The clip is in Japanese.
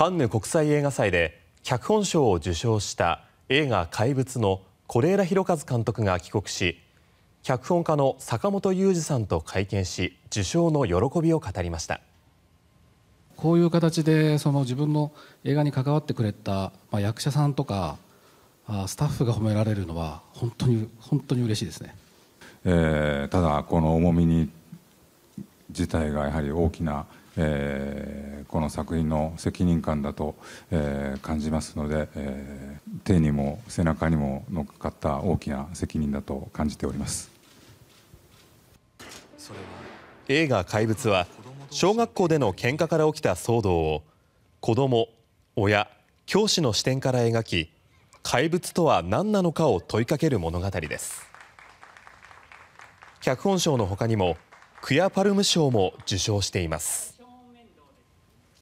カンヌ国際映画祭で脚本賞を受賞した映画「怪物」の是枝裕和監督が帰国し脚本家の坂本裕二さんと会見し受賞の喜びを語りました。こういう形でその自分の映画に関わってくれた、まあ、役者さんとかスタッフが褒められるのは本当に本当に嬉しいですね、えー、ただこの重みに自体がやはり大きな、えー、この作品の責任感だと、えー、感じますので、えー、手にも背中にも乗っかった大きな責任だと感じておりますそれは映画「怪物」は小学校での喧嘩から起きた騒動を子ども親教師の視点から描き怪物とは何なのかを問いかける物語です脚本賞のほかにもクヤ・パルム賞も受賞しています。